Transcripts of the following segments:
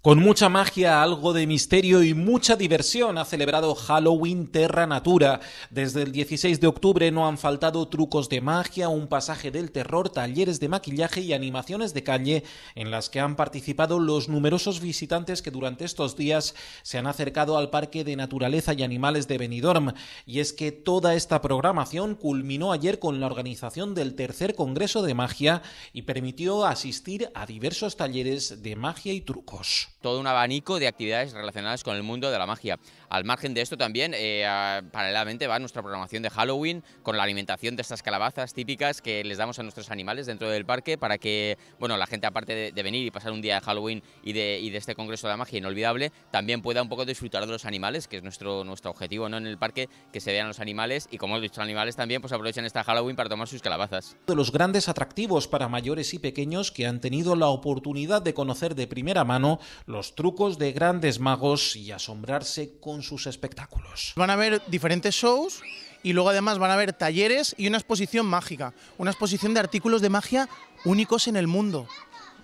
Con mucha magia, algo de misterio y mucha diversión ha celebrado Halloween Terra Natura. Desde el 16 de octubre no han faltado trucos de magia, un pasaje del terror, talleres de maquillaje y animaciones de calle en las que han participado los numerosos visitantes que durante estos días se han acercado al Parque de Naturaleza y Animales de Benidorm. Y es que toda esta programación culminó ayer con la organización del tercer Congreso de Magia y permitió asistir a diversos talleres de magia y trucos todo un abanico de actividades relacionadas con el mundo de la magia. Al margen de esto también, eh, paralelamente va nuestra programación de Halloween con la alimentación de estas calabazas típicas que les damos a nuestros animales dentro del parque para que, bueno, la gente aparte de, venir y pasar un día de Halloween y de, este Congreso de la Magia inolvidable, también pueda un poco disfrutar de los animales, que es nuestro, nuestro objetivo ¿no? en el parque, que se vean los animales y como dicho, los animales también pues aprovechan esta Halloween para tomar sus calabazas. De los grandes atractivos para mayores y pequeños que han tenido la oportunidad de conocer de primera mano los trucos de grandes magos y asombrarse con sus espectáculos. Van a haber diferentes shows y luego además van a haber talleres y una exposición mágica, una exposición de artículos de magia únicos en el mundo.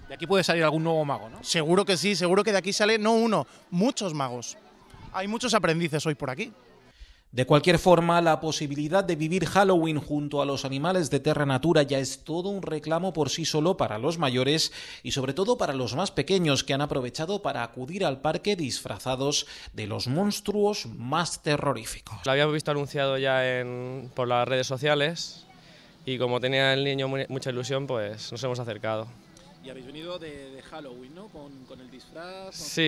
De aquí puede salir algún nuevo mago, ¿no? Seguro que sí, seguro que de aquí sale no uno, muchos magos. Hay muchos aprendices hoy por aquí. De cualquier forma, la posibilidad de vivir Halloween junto a los animales de Terra Natura ya es todo un reclamo por sí solo para los mayores y sobre todo para los más pequeños que han aprovechado para acudir al parque disfrazados de los monstruos más terroríficos. Lo habíamos visto anunciado ya en, por las redes sociales y como tenía el niño mucha ilusión, pues nos hemos acercado. Y habéis venido de, Halloween, ¿no? Con, el disfraz. me Sí,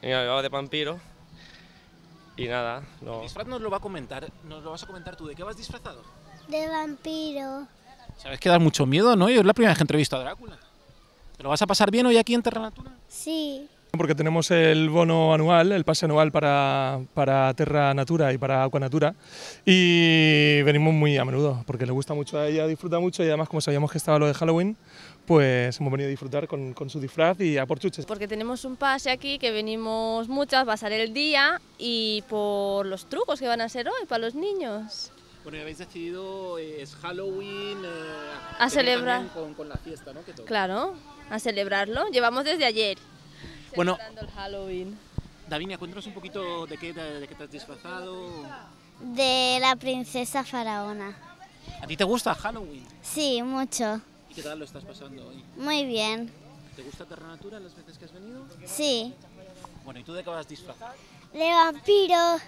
de vampiro y nada, disfraz nos lo va a comentar, nos lo vas a comentar tú. ¿De qué vas disfrazado? De vampiro. Sabes que das mucho miedo, ¿no? Yo es la primera vez que entrevistado a Drácula. ¿Te lo vas a pasar bien hoy aquí en Terra Natura? Sí. Porque tenemos el bono anual, el pase anual para, para Terra Natura y para Aqua Natura y venimos muy a menudo porque le gusta mucho a ella, disfruta mucho y además como sabíamos que estaba lo de Halloween, pues hemos venido a disfrutar con, con su disfraz y a por chuches. Porque tenemos un pase aquí que venimos muchas, va a salir el día y por los trucos que van a ser hoy para los niños. Bueno, habéis decidido, eh, es Halloween... Eh, a celebrar. Con, la fiesta, ¿no? claro, a celebrarlo. Llevamos desde ayer. Bueno, David, Halloween. Davinia, cuéntanos un poquito de qué, de, qué te has disfrazado. De la princesa faraona. ¿A ti te gusta Halloween? Sí, mucho. ¿Y qué tal lo estás pasando hoy? Muy bien. ¿Te gusta Terra Natura las veces que has venido? Sí. Bueno, ¿y tú de qué vas a disfrazar? De vampiro.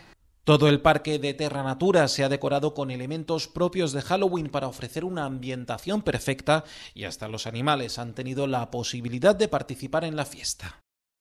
Todo el parque de Terra Natura se ha decorado con elementos propios de Halloween para ofrecer una ambientación perfecta y hasta los animales han tenido la posibilidad de participar en la fiesta.